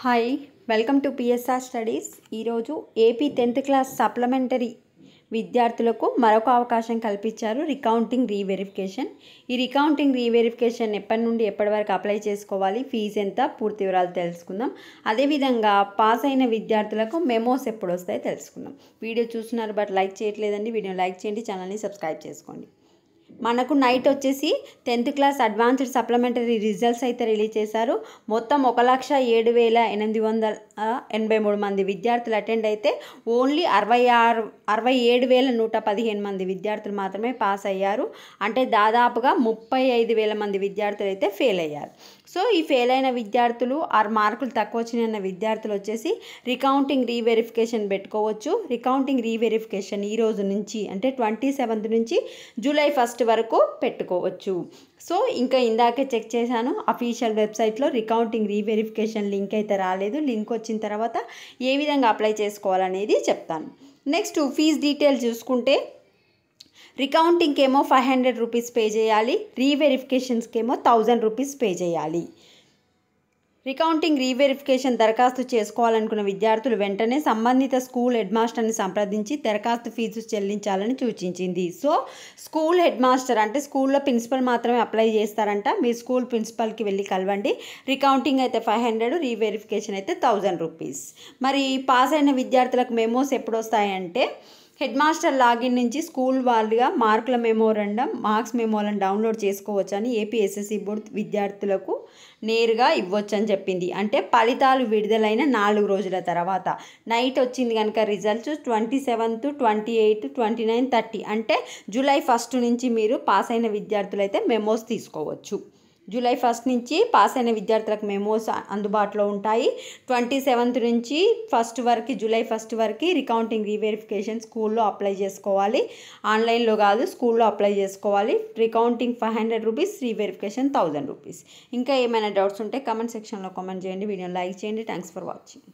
hi welcome to PSR studies ఈరోజు AP tenth class supplementary విద్యార్థులకు మరొక అవకాశం కల్పించారు రికౌంటింగ్ రీవెరిఫికేషన్ ఈ రికౌంటింగ్ రీవెరిఫికేషన్ ఎప్పటి నుండి ఎప్పటి వరకు అప్లై చేసుకోవాలి ఫీజు ఎంత పూర్తి వివరాలు తెలుసుకుందాం అదేవిధంగా పాస్ అయిన విద్యార్థులకు మెమోస్ ఎప్పుడు వస్తాయో తెలుసుకుందాం వీడియో చూస్తున్నారు బట్ లైక్ చేయట్లేదండి వీడియో లైక్ చేయండి ఛానల్ని సబ్స్క్రైబ్ చేసుకోండి మనకు నైట్ వచ్చేసి tenth class advanced supplementary results అయితే రిలీజ్ చేశారు మొత్తం ఒక లక్ష ఏడు వేల ఎనిమిది వందల ఎనభై మూడు మంది విద్యార్థులు అటెండ్ అయితే ఓన్లీ అరవై ఆరు అరవై ఏడు వేల నూట పదిహేను మంది విద్యార్థులు మాత్రమే పాస్ అయ్యారు అంటే దాదాపుగా ముప్పై ఐదు వేల మంది విద్యార్థులు అయితే ఫెయిల్ అయ్యారు సో ఈ ఫెయిల్ అయిన విద్యార్థులు ఆరు మార్కులు తక్కువ వచ్చిన విద్యార్థులు వచ్చేసి రికౌంటింగ్ రీవెరిఫికేషన్ పెట్టుకోవచ్చు రికౌంటింగ్ రీవెరిఫికేషన్ ఈ రోజు నుంచి అంటే ట్వంటీ సెవెంత్ నుంచి జూలై ఫస్ట్ ఫస్ట్ వరకు పెట్టుకోవచ్చు సో ఇంకా ఇందాకే చెక్ చేశాను అఫీషియల్ వెబ్సైట్లో రికౌంటింగ్ రీవెరిఫికేషన్ లింక్ అయితే రాలేదు లింక్ వచ్చిన తర్వాత ఏ విధంగా అప్లై చేసుకోవాలనేది చెప్తాను నెక్స్ట్ ఫీజ్ డీటెయిల్ చూసుకుంటే రికౌంటింగ్కి ఏమో ఫైవ్ హండ్రెడ్ రూపీస్ పే చేయాలి రీవెరిఫికేషన్స్కి ఏమో థౌజండ్ రూపీస్ పే చేయాలి రికౌంటింగ్ రీవెరిఫికేషన్ దరఖాస్తు చేసుకోవాలనుకున్న విద్యార్థులు వెంటనే సంబంధిత స్కూల్ హెడ్ మాస్టర్ని సంప్రదించి దరఖాస్తు ఫీజు చెల్లించాలని సూచించింది సో స్కూల్ హెడ్ మాస్టర్ అంటే స్కూల్లో ప్రిన్సిపల్ మాత్రమే అప్లై చేస్తారంట మీ స్కూల్ ప్రిన్సిపల్కి వెళ్ళి కలవండి రికౌంటింగ్ అయితే ఫైవ్ హండ్రెడ్ రీవెరిఫికేషన్ అయితే థౌజండ్ రూపీస్ మరి పాస్ అయిన విద్యార్థులకు మెమోస్ ఎప్పుడు వస్తాయంటే హెడ్ మాస్టర్ లాగిన్ నుంచి స్కూల్ వాళ్ళుగా మార్కుల మెమోరండం మార్క్స్ మెమోలను డౌన్లోడ్ చేసుకోవచ్చని ఏపీఎస్ఎస్సి బోర్డు విద్యార్థులకు నేరుగా ఇవ్వచ్చని చెప్పింది అంటే ఫలితాలు విడుదలైన నాలుగు రోజుల తర్వాత నైట్ వచ్చింది కనుక results twenty seventh twenty eighth twenty ninth thirty అంటే జూలై ఫస్ట్ నుంచి మీరు పాస్ అయిన విద్యార్థులైతే మెమోస్ తీసుకోవచ్చు జూలై ఫస్ట్ నుంచి పాస్ అయిన విద్యార్థులకు మెమోస్ అందుబాటులో ఉంటాయి ట్వంటీ సెవెంత్ నుంచి ఫస్ట్ వరకు జూలై ఫస్ట్ వరకు రికౌంటింగ్ రీవెరిఫికేషన్ స్కూల్లో అప్లై చేసుకోవాలి ఆన్లైన్లో కాదు స్కూల్లో అప్లై చేసుకోవాలి recounting five hundred rupees reverification thousand rupees ఇంకా ఏమైనా డౌట్స్ ఉంటే కమెంట్ సెక్షన్లో కామెంట్ చేయండి వీడియోని లైక్ చేయండి థ్యాంక్స్ ఫర్ వాచింగ్